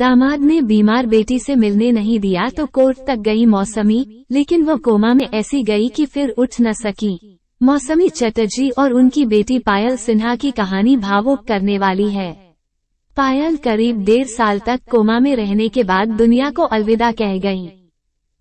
दामाद ने बीमार बेटी से मिलने नहीं दिया तो कोर्ट तक गई मौसमी लेकिन वो कोमा में ऐसी गई कि फिर उठ न सकी मौसमी चटर्जी और उनकी बेटी पायल सिन्हा की कहानी भावुक करने वाली है पायल करीब डेढ़ साल तक कोमा में रहने के बाद दुनिया को अलविदा कह गयी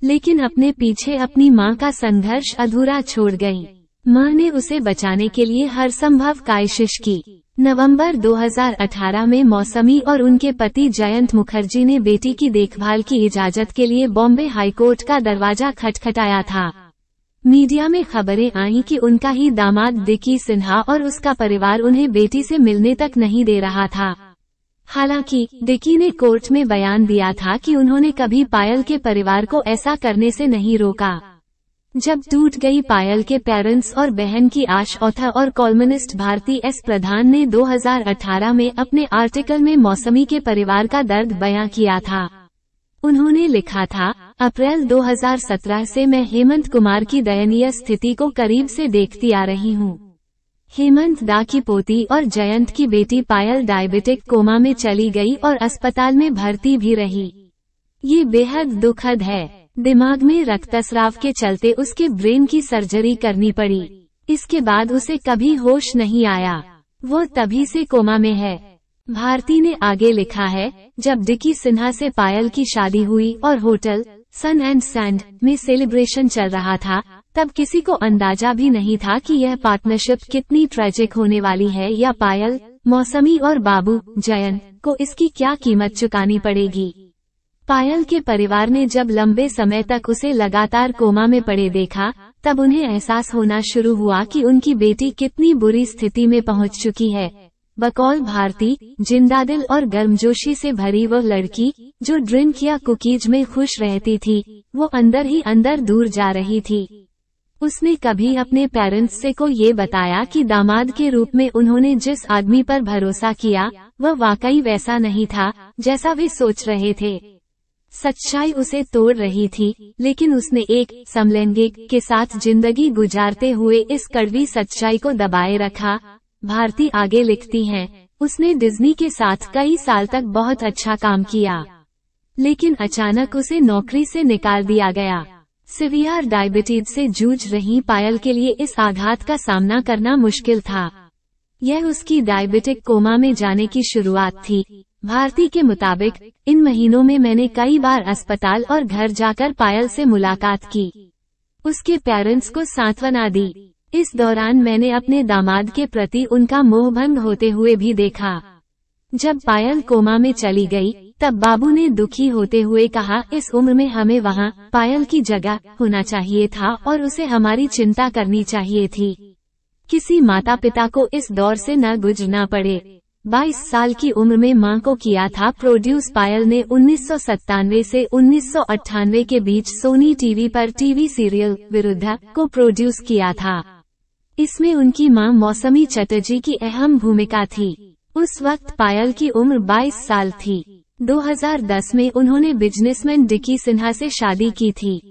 लेकिन अपने पीछे अपनी माँ का संघर्ष अधूरा छोड़ गयी माँ ने उसे बचाने के लिए हर संभव कायशिश की नवंबर 2018 में मौसमी और उनके पति जयंत मुखर्जी ने बेटी की देखभाल की इजाजत के लिए बॉम्बे हाईकोर्ट का दरवाजा खटखटाया था मीडिया में खबरें आईं कि उनका ही दामाद दिकी सिन्हा और उसका परिवार उन्हें बेटी से मिलने तक नहीं दे रहा था हालांकि डिकी ने कोर्ट में बयान दिया था कि उन्होंने कभी पायल के परिवार को ऐसा करने से नहीं रोका जब टूट गई पायल के पेरेंट्स और बहन की आश औथा और कॉलमनिस्ट भारती एस प्रधान ने 2018 में अपने आर्टिकल में मौसमी के परिवार का दर्द बयां किया था उन्होंने लिखा था अप्रैल 2017 से मैं हेमंत कुमार की दयनीय स्थिति को करीब से देखती आ रही हूँ हेमंत दा की पोती और जयंत की बेटी पायल डायबिटिक कोमा में चली गई और अस्पताल में भर्ती भी रही ये बेहद दुखद है दिमाग में रक्तस्राव के चलते उसके ब्रेन की सर्जरी करनी पड़ी इसके बाद उसे कभी होश नहीं आया वो तभी से कोमा में है भारती ने आगे लिखा है जब डिकी सिन्हा से पायल की शादी हुई और होटल सन एंड सैंड में सेलिब्रेशन चल रहा था तब किसी को अंदाजा भी नहीं था कि यह पार्टनरशिप कितनी ट्रेजिक होने वाली है या पायल मौसमी और बाबू जयन को इसकी क्या कीमत चुकानी पड़ेगी पायल के परिवार ने जब लंबे समय तक उसे लगातार कोमा में पड़े देखा तब उन्हें एहसास होना शुरू हुआ कि उनकी बेटी कितनी बुरी स्थिति में पहुंच चुकी है बकौल भारती जिंदा दिल और गर्मजोशी से भरी वह लड़की जो ड्रिंक या कुकीज में खुश रहती थी वो अंदर ही अंदर दूर जा रही थी उसने कभी अपने पेरेंट्स से को ये बताया कि दामाद के रूप में उन्होंने जिस आदमी पर भरोसा किया वह वाकई वैसा नहीं था जैसा वे सोच रहे थे सच्चाई उसे तोड़ रही थी लेकिन उसने एक समलैंगिक के साथ जिंदगी गुजारते हुए इस कड़वी सच्चाई को दबाए रखा भारती आगे लिखती हैं, उसने डिज्नी के साथ कई साल तक बहुत अच्छा काम किया लेकिन अचानक उसे नौकरी से निकाल दिया गया सिवियर डायबिटीज से जूझ रही पायल के लिए इस आघात का सामना करना मुश्किल था यह उसकी डायबिटिक कोमा में जाने की शुरुआत थी भारती के मुताबिक इन महीनों में मैंने कई बार अस्पताल और घर जाकर पायल से मुलाकात की उसके पेरेंट्स को सांत्वना दी इस दौरान मैंने अपने दामाद के प्रति उनका मोह भंग होते हुए भी देखा जब पायल कोमा में चली गई, तब बाबू ने दुखी होते हुए कहा इस उम्र में हमें वहाँ पायल की जगह होना चाहिए था और उसे हमारी चिंता करनी चाहिए थी किसी माता पिता को इस दौर से न गुजरना पड़े 22 साल की उम्र में मां को किया था प्रोड्यूस पायल ने उन्नीस से उन्नीस के बीच सोनी टीवी पर टीवी सीरियल विरुद्ध को प्रोड्यूस किया था इसमें उनकी मां मौसमी चटर्जी की अहम भूमिका थी उस वक्त पायल की उम्र 22 साल थी 2010 में उन्होंने बिजनेसमैन डिकी सिन्हा से शादी की थी